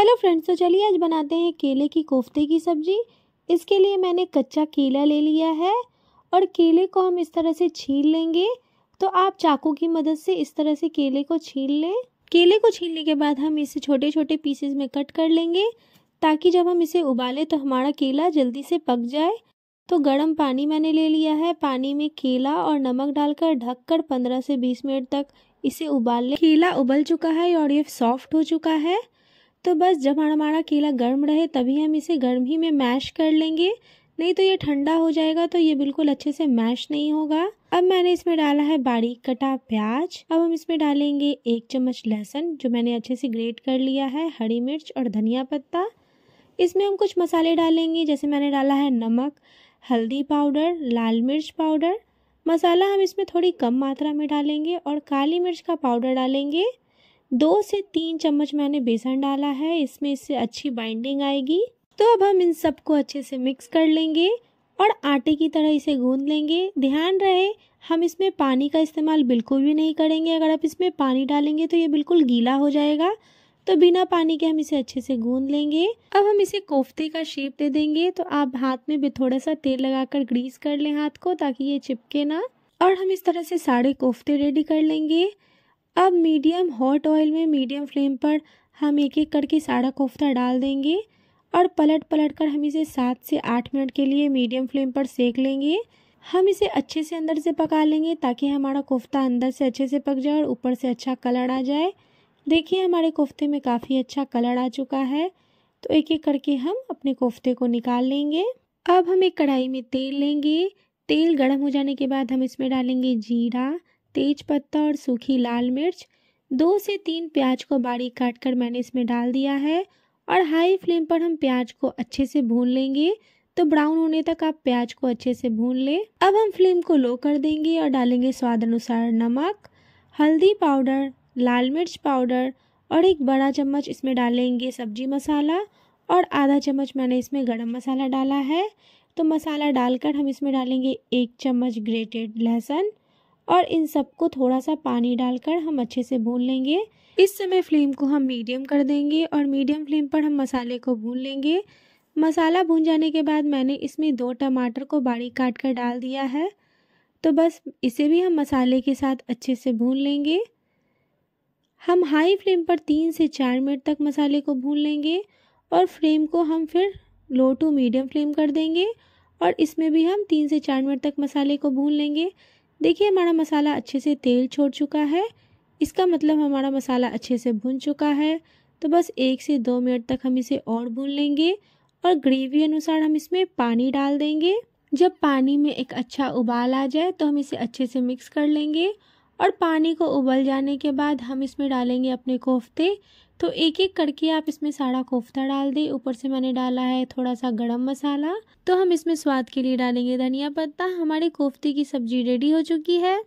hello friends तो चलिए आज बनाते हैं केले की कोफ्ते की सब्ज़ी इसके लिए मैंने कच्चा केला ले लिया है और केले को हम इस तरह से छील लेंगे तो आप चाकू की मदद से इस तरह से केले को छील लें केले को छीलने के बाद हम इसे छोटे छोटे पीसेस में कट कर लेंगे ताकि जब हम इसे उबालें तो हमारा केला जल्दी से पक जाए तो गर्म पानी मैंने ले लिया है पानी में केला और नमक डालकर कर पंद्रह से बीस मिनट तक इसे उबाल लें केला उबल चुका है और ये सॉफ्ट हो चुका है तो बस जब हमारा केला गर्म रहे तभी हम इसे गर्म ही में मैश कर लेंगे नहीं तो ये ठंडा हो जाएगा तो ये बिल्कुल अच्छे से मैश नहीं होगा अब मैंने इसमें डाला है बारीक कटा प्याज अब हम इसमें डालेंगे एक चम्मच लहसुन जो मैंने अच्छे से ग्रेट कर लिया है हरी मिर्च और धनिया पत्ता इसमें हम कुछ मसाले डालेंगे जैसे मैंने डाला है नमक हल्दी पाउडर लाल मिर्च पाउडर मसाला हम इसमें थोड़ी कम मात्रा में डालेंगे और काली मिर्च का पाउडर डालेंगे दो से तीन चम्मच मैंने बेसन डाला है इसमें इससे अच्छी बाइंडिंग आएगी तो अब हम इन सबको अच्छे से मिक्स कर लेंगे और आटे की तरह इसे गूंद लेंगे ध्यान रहे हम इसमें पानी का इस्तेमाल बिल्कुल भी नहीं करेंगे अगर आप इसमें पानी डालेंगे तो ये बिल्कुल गीला हो जाएगा तो बिना पानी के हम इसे अच्छे से गूंद लेंगे अब हम इसे कोफ्ते का शेप दे देंगे तो आप हाथ में भी थोड़ा सा तेल लगाकर ग्रीस कर लें हाथ को ताकि ये चिपके ना और हम इस तरह से सारे कोफ्ते रेडी कर लेंगे अब मीडियम हॉट ऑयल में मीडियम फ्लेम पर हम एक एक करके सारा कोफ्ता डाल देंगे और पलट पलट कर हम इसे सात से आठ मिनट के लिए मीडियम फ्लेम पर सेक लेंगे हम इसे अच्छे से अंदर से पका लेंगे ताकि हमारा कोफ्ता अंदर से अच्छे से पक जाए और ऊपर से अच्छा कलर आ जाए देखिए हमारे कोफ्ते में काफ़ी अच्छा कलर आ चुका है तो एक एक करके हम अपने कोफ्ते को निकाल लेंगे अब हम एक कढ़ाई में तेल लेंगे तेल गर्म हो जाने के बाद हम इसमें डालेंगे जीरा तेज पत्ता और सूखी लाल मिर्च दो से तीन प्याज को बारीक काट कर मैंने इसमें डाल दिया है और हाई फ्लेम पर हम प्याज को अच्छे से भून लेंगे तो ब्राउन होने तक आप प्याज को अच्छे से भून लें अब हम फ्लेम को लो कर देंगे और डालेंगे स्वाद अनुसार नमक हल्दी पाउडर लाल मिर्च पाउडर और एक बड़ा चम्मच इसमें डालेंगे सब्जी मसाला और आधा चम्मच मैंने इसमें गरम मसाला डाला है तो मसाला डालकर हम इसमें डालेंगे एक चम्मच ग्रेटेड लहसुन और इन सबको थोड़ा सा पानी डालकर हम अच्छे से भून लेंगे इस समय फ्लेम को हम मीडियम कर देंगे और मीडियम फ्लेम पर हम मसाले को भून लेंगे मसाला भून जाने के बाद मैंने इसमें दो टमाटर को बारीक काट कर डाल दिया है तो बस इसे भी हम मसाले के साथ अच्छे से भून लेंगे हम हाई फ्लेम पर तीन से चार मिनट तक मसाले को भून लेंगे और फ्लेम को हम फिर लो टू मीडियम फ्लेम कर देंगे और इसमें भी हम तीन से चार मिनट तक मसाले को भून लेंगे देखिए हमारा मसाला अच्छे से तेल छोड़ चुका है इसका मतलब हमारा मसाला अच्छे से भुन चुका है तो बस एक से दो मिनट तक हम इसे और भून लेंगे और ग्रेवी अनुसार हम इसमें पानी डाल देंगे जब पानी में एक अच्छा उबाल आ जाए तो हम इसे अच्छे से मिक्स कर लेंगे और पानी को उबल जाने के बाद हम इसमें डालेंगे अपने कोफ्ते तो एक एक करके आप इसमें सारा कोफ्ता डाल दें ऊपर से मैंने डाला है थोड़ा सा गरम मसाला तो हम इसमें स्वाद के लिए डालेंगे धनिया पत्ता हमारे कोफ्ते की सब्जी रेडी हो चुकी है